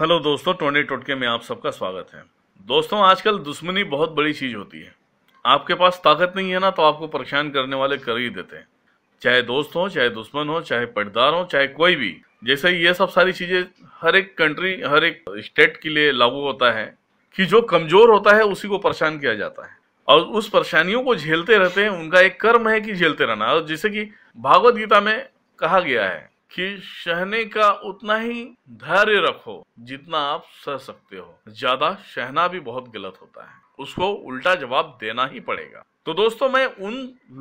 hello दोस्तों टोने टोटके में आप सबका स्वागत है दोस्तों आजकल दुश्मनी बहुत बड़ी चीज होती है आपके पास ताकत नहीं है ना तो आपको परेशान करने वाले कर ही देते हैं चाहे दोस्त हो चाहे दुश्मन हो चाहे पटदार हो चाहे कोई भी जैसे ये सब सारी चीजें हर एक कंट्री हर एक स्टेट के लिए लागू होता है कि जो कमजोर होता है उसी को परेशान किया जाता है और उस परेशानियों को झेलते रहते हैं उनका एक कर्म है कि झेलते रहना और जैसे कि भागवत गीता में कहा गया है कि सहने का उतना ही धैर्य रखो जितना आप सह सकते हो ज्यादा सहना भी बहुत गलत होता है उसको उल्टा जवाब देना ही पड़ेगा तो दोस्तों मैं उन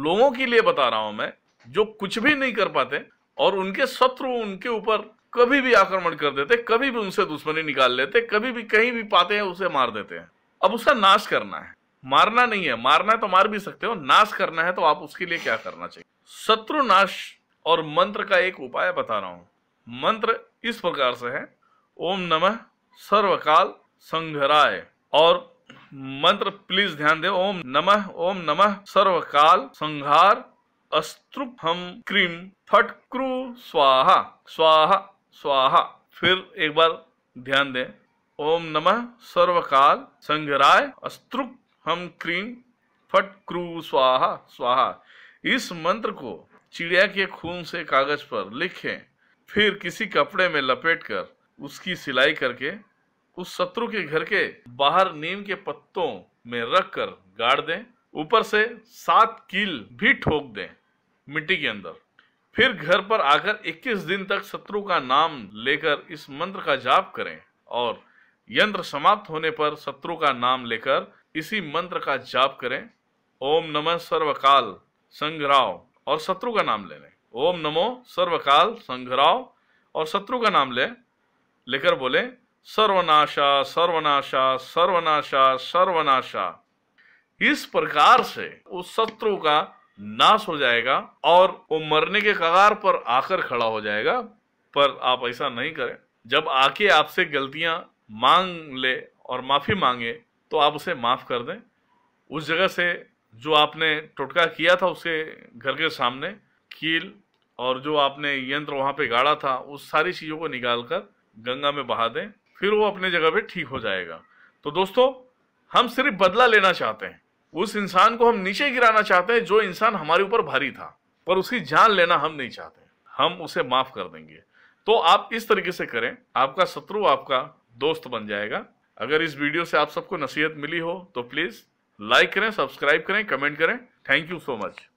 लोगों के लिए बता रहा हूं मैं जो कुछ भी नहीं कर पाते और उनके शत्रु उनके ऊपर कभी भी आक्रमण कर देते कभी भी उनसे दुश्मनी निकाल लेते कभी भी कहीं भी पाते हैं उसे मार देते हैं अब उसका नाश करना है मारना नहीं है मारना है तो मार भी सकते हो नाश करना है तो आप उसके लिए क्या करना चाहिए शत्रु नाश और मंत्र का एक उपाय बता रहा हूँ मंत्र इस प्रकार से है ओम नमः सर्वकाल संघराय और मंत्र प्लीज ध्यान दे ओम नमः ओम नमः सर्वकाल संघार अस्त्रुप हम क्रीम फट क्रू स्वाहा स्वाहा स्वाहा फिर एक बार ध्यान दे ओम नमः सर्वकाल संघराय अस्त्रुप हम क्रीम फट क्रू स्वाहा स्वाहा इस मंत्र को चिड़िया के खून से कागज पर लिखें फिर किसी कपड़े में लपेट कर उसकी सिलाई करके उस शत्रु के घर के बाहर नीम के पत्तों में रख कर गाड़ दें ऊपर से सात कील भी ठोक दें मिट्टी के अंदर फिर घर पर आकर 21 दिन तक शत्रु का नाम लेकर इस मंत्र का जाप करें और यंत्र समाप्त होने पर शत्रु का नाम लेकर इसी मंत्र का जाप करें ओम नमः सर्वकाल संग्राव और शत्रु का नाम ले लें ओम नमो सर्वकाल संघराव और शत्रु का नाम ले लेकर बोले सर्वनाशा सर्वनाशा सर्वनाशा सर्वनाशा इस प्रकार से उस शत्रु का नाश हो जाएगा और वो मरने के कगार पर आकर खड़ा हो जाएगा पर आप ऐसा नहीं करें जब आके आपसे गलतियां मांग ले और माफी मांगे तो आप उसे माफ कर दें उस जगह से जो आपने टोटका किया था उसके घर के सामने कील और जो आपने यंत्र वहाँ पे गाड़ा था उस सारी चीज़ों को निकाल कर गंगा में बहा दें फिर वो अपने जगह पे ठीक हो जाएगा तो दोस्तों हम सिर्फ बदला लेना चाहते हैं उस इंसान को हम नीचे गिराना चाहते हैं जो इंसान हमारे ऊपर भारी था पर उसकी जान लेना हम नहीं चाहते हम उसे माफ कर देंगे तो आप इस तरीके से करें आपका शत्रु आपका दोस्त बन जाएगा अगर इस वीडियो से आप सबको नसीहत मिली हो तो प्लीज़ लाइक करें सब्सक्राइब करें कमेंट करें थैंक यू सो मच